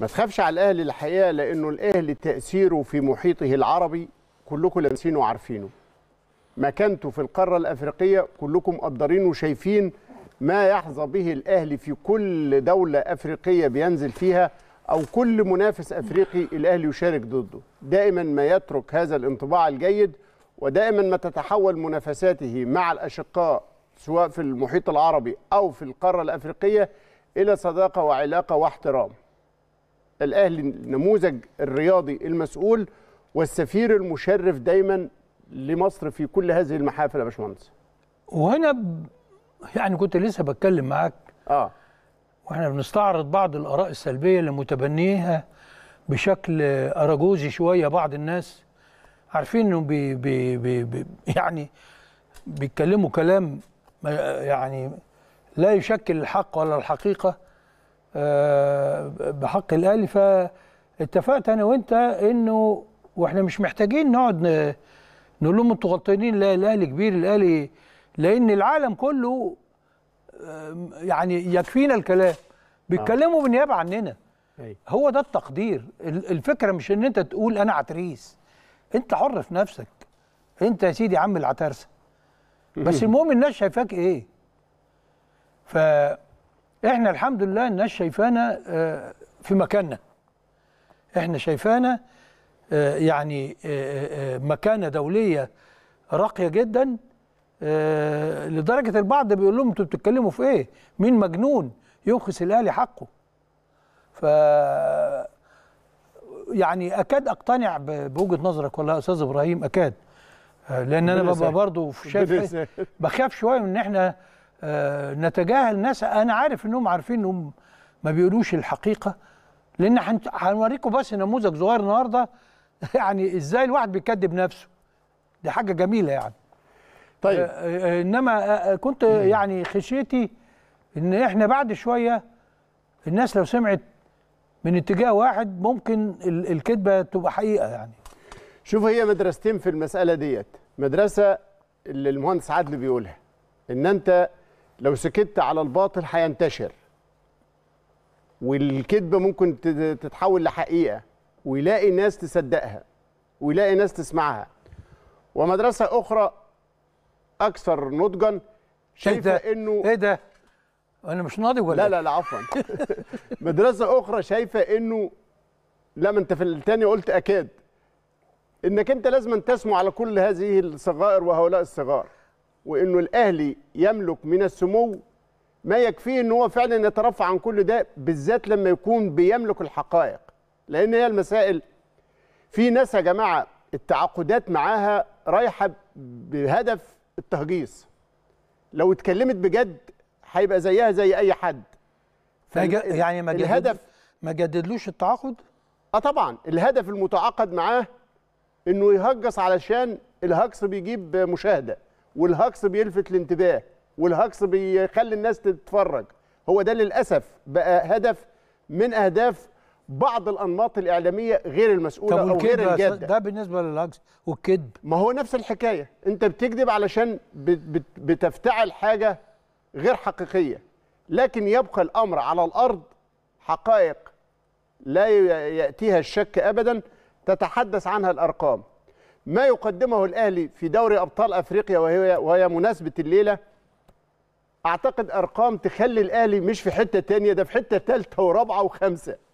ما تخافش على الاهلي الحقيقه لانه الاهلي تاثيره في محيطه العربي كلكم لامسينه وعارفينه مكانته في القاره الافريقيه كلكم مقدرين وشايفين ما يحظى به الاهلي في كل دوله افريقيه بينزل فيها او كل منافس افريقي الاهلي يشارك ضده دائما ما يترك هذا الانطباع الجيد ودائما ما تتحول منافساته مع الاشقاء سواء في المحيط العربي او في القاره الافريقيه الى صداقه وعلاقه واحترام الاهلي النموذج الرياضي المسؤول والسفير المشرف دايما لمصر في كل هذه المحافل يا باشمهندس وهنا ب... يعني كنت لسه بتكلم معاك اه واحنا بنستعرض بعض الاراء السلبيه اللي متبنيها بشكل اراجوزي شويه بعض الناس عارفين انه بي بي بي يعني بيتكلموا كلام يعني لا يشكل الحق ولا الحقيقه آه، بحق الاهلي فاتفقت انا وانت انه واحنا مش محتاجين نقعد نقول لهم انتوا غلطانين لا الاهلي كبير الاهلي لان العالم كله آه، يعني يكفينا الكلام آه. بيتكلموا بالنيابه عننا هو ده التقدير الفكره مش ان انت تقول انا عتريس انت حر في نفسك انت يا سيدي عم العترسه بس المهم الناس شايفاك ايه ف احنا الحمد لله الناس شايفانا آه، في مكاننا احنا شايفانا آه، يعني آه، مكانه دوليه راقيه جدا لدرجه البعض بيقول لهم انتوا بتتكلموا في ايه مين مجنون ينخس الاهلي حقه ف يعني اكاد اقتنع بوجهه نظرك والله يا استاذ ابراهيم اكاد لان انا ببقى برضه شايف إيه؟ بخاف شويه من ان احنا آه، نتجاهل ناس انا عارف انهم عارفين انهم ما بيقولوش الحقيقه لان هنوريكم بس نموذج صغير النهارده يعني ازاي الواحد بيكذب نفسه دي حاجه جميله يعني طيب آه، آه، انما كنت يعني خشيتي ان احنا بعد شويه الناس لو سمعت من اتجاه واحد ممكن الكذبه تبقى حقيقه يعني شوف هي مدرستين في المساله ديت مدرسه اللي المهندس عدلي بيقولها ان انت لو سكت على الباطل هينتشر والكذبة ممكن تتحول لحقيقة ويلاقي ناس تصدقها ويلاقي ناس تسمعها ومدرسة أخرى أكثر نضجا إيه شايفة إيه إنه إيه ده؟ أنا مش ناضج ولا لا إيه؟ لا لا عفوا مدرسة أخرى شايفة إنه لا ما أنت في الثاني قلت أكاد إنك أنت لازم تسمو على كل هذه الصغائر وهؤلاء الصغار وانه الاهلي يملك من السمو ما يكفيه ان هو فعلا يترفع عن كل ده بالذات لما يكون بيملك الحقائق لان هي المسائل في ناس يا جماعه التعاقدات معاها رايحه بهدف التهجيص لو اتكلمت بجد هيبقى زيها زي اي حد يعني ما الهدف ما جددلوش التعاقد اه طبعا الهدف المتعاقد معاه انه يهجص علشان الهجص بيجيب مشاهده والهجص بيلفت الانتباه والهجص بيخلي الناس تتفرج هو ده للاسف بقى هدف من اهداف بعض الانماط الاعلاميه غير المسؤوله او غير الجاده ده بالنسبه للهجص والكذب ما هو نفس الحكايه انت بتكذب علشان بتفتعل حاجه غير حقيقيه لكن يبقى الامر على الارض حقائق لا ياتيها الشك ابدا تتحدث عنها الارقام ما يقدمه الاهلي في دوري ابطال افريقيا وهي وهي مناسبه الليله اعتقد ارقام تخلي الاهلي مش في حته تانية ده في حته ثالثه ورابعه وخمسه